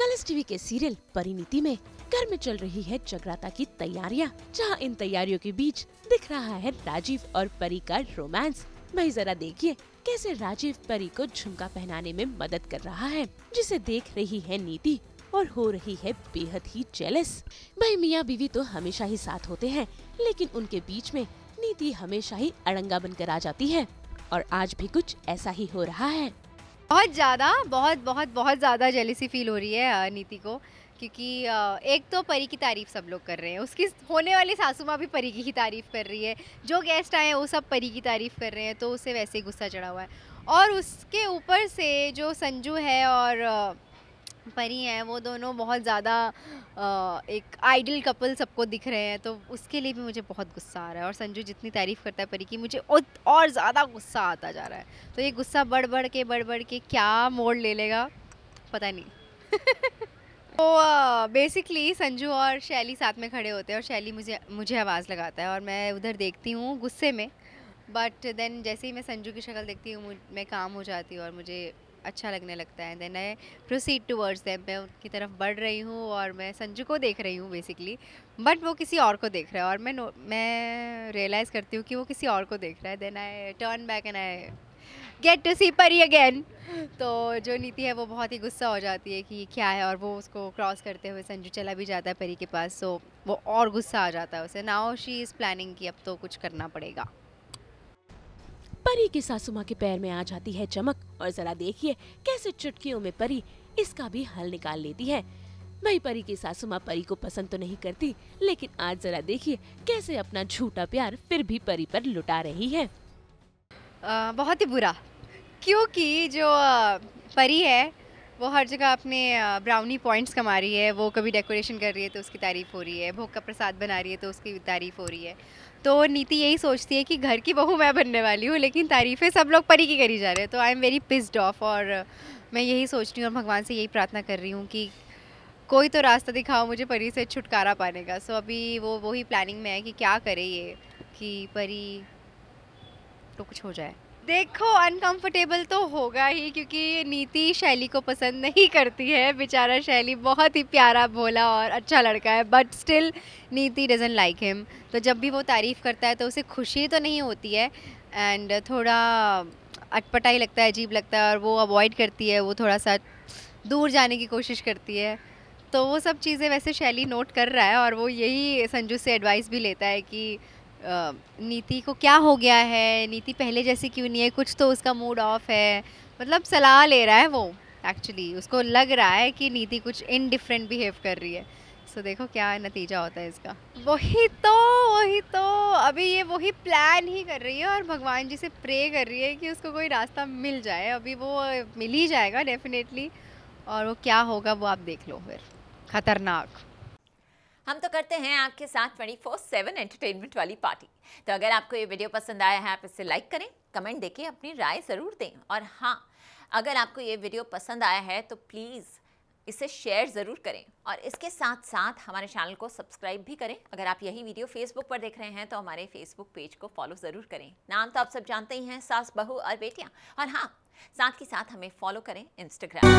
colours TV के serial Parineeti में घर में चल रही है जगराता की तैयारियां जहां इन तैयारियों के बीच दिख रहा है राजीव और परी का रोमांस भाई जरा देखिए कैसे राजीव परी को झुमका पहनाने में मदद कर रहा है जिसे देख रही है नीति और हो रही है बेहद ही जेलस भाई मियाँ बीवी तो हमेशा ही साथ होते हैं लेकिन उनके बीच में नीति हमेशा ही अड़ंगा बनकर आ जाती है और आज भी कुछ ऐसा ही हो रहा है बहुत ज़्यादा बहुत बहुत बहुत ज़्यादा जेलिसी फील हो रही है नीति को क्योंकि एक तो परी की तारीफ़ सब लोग कर रहे हैं उसकी होने वाली सासू माँ भी परी की ही तारीफ़ कर रही है जो गेस्ट आए हैं वो सब परी की तारीफ़ कर रहे हैं तो उसे वैसे ही गुस्सा चढ़ा हुआ है और उसके ऊपर से जो संजू है और परी हैं वो दोनों बहुत ज़्यादा एक आइडल कपल सबको दिख रहे हैं तो उसके लिए भी मुझे बहुत गुस्सा आ रहा है और संजू जितनी तारीफ़ करता है परी की मुझे और ज़्यादा गुस्सा आता जा रहा है तो ये गुस्सा बढ़ बढ़ के बढ़ बढ़ के क्या मोड़ ले लेगा पता नहीं तो बेसिकली संजू और शैली साथ में खड़े होते हैं और शैली मुझे मुझे आवाज़ लगाता है और मैं उधर देखती हूँ गुस्से में बट देन जैसे ही मैं संजू की शक्ल देखती हूँ मैं काम हो जाती हूँ और मुझे अच्छा लगने लगता है then I proceed towards them मैं उनकी तरफ बढ़ रही हूँ और मैं संजू को देख रही हूँ बेसिकली बट वो किसी और को देख रहा है और मैं मैं रियलाइज़ करती हूँ कि वो किसी और को देख रहा है then I turn back and I get to see Pari again तो जो नीति है वो बहुत ही गुस्सा हो जाती है कि क्या है और वो उसको क्रॉस करते हुए संजू चला भी जाता है परी के पास सो so, वो और गुस्सा आ जाता है उसे नाओ शी इज़ प्लानिंग कि अब तो कुछ करना पड़ेगा परी की सासू माँ के पैर में आ जाती है चमक और जरा देखिए कैसे चुटकियों में परी इसका भी हल निकाल लेती है वही परी की सासू माँ परी को पसंद तो नहीं करती लेकिन आज जरा देखिए कैसे अपना झूठा प्यार फिर भी परी पर लुटा रही है आ, बहुत ही बुरा क्योंकि जो परी है वो हर जगह अपने ब्राउनी पॉइंट्स कमा रही है वो कभी डेकोरेशन कर रही है तो उसकी तारीफ़ हो रही है भोग का प्रसाद बना रही है तो उसकी तारीफ़ हो रही है तो नीति यही सोचती है कि घर की बहू मैं बनने वाली हूँ लेकिन तारीफ़ें सब लोग परी की करी जा रहे हैं तो I am very pissed off और मैं यही सोच रही हूँ और भगवान से यही प्रार्थना कर रही हूँ कि कोई तो रास्ता दिखाओ मुझे परी से छुटकारा पाने का सो अभी वो वही प्लानिंग में है कि क्या करे ये कि परी तो कुछ हो जाए देखो अनकंफर्टेबल तो होगा ही क्योंकि नीति शैली को पसंद नहीं करती है बेचारा शैली बहुत ही प्यारा भोला और अच्छा लड़का है but still Niti doesn't like him तो जब भी वो तारीफ़ करता है तो उसे खुशी तो नहीं होती है एंड थोड़ा अटपटा ही लगता है अजीब लगता है और वो अवॉइड करती है वो थोड़ा सा दूर जाने की कोशिश करती है तो वो सब चीज़ें वैसे शैली नोट कर रहा है और वो यही संजू से एडवाइस भी लेता है कि नीति को क्या हो गया है नीति पहले जैसी क्यों नहीं है कुछ तो उसका मूड ऑफ है मतलब सलाह ले रहा है वो एक्चुअली उसको लग रहा है कि नीति कुछ इनडिफरेंट बिहेव कर रही है सो so, देखो क्या नतीजा होता है इसका वही तो वही तो अभी ये वही प्लान ही कर रही है और भगवान जी से प्रे कर रही है कि उसको कोई रास्ता मिल जाए अभी वो मिल ही जाएगा डेफिनेटली और वो क्या होगा वो आप देख लो फिर खतरनाक हम तो करते हैं आपके साथ ट्वेंटी फोर सेवन एंटरटेनमेंट वाली पार्टी तो अगर आपको ये वीडियो पसंद आया है आप इसे लाइक करें कमेंट देके अपनी राय ज़रूर दें और हाँ अगर आपको ये वीडियो पसंद आया है तो प्लीज़ इसे शेयर ज़रूर करें और इसके साथ साथ हमारे चैनल को सब्सक्राइब भी करें अगर आप यही वीडियो फेसबुक पर देख रहे हैं तो हमारे फेसबुक पेज को फॉलो ज़रूर करें नाम तो आप सब जानते ही हैं सास बहू और बेटियाँ और हाँ साथ ही साथ हमें फॉलो करें इंस्टाग्राम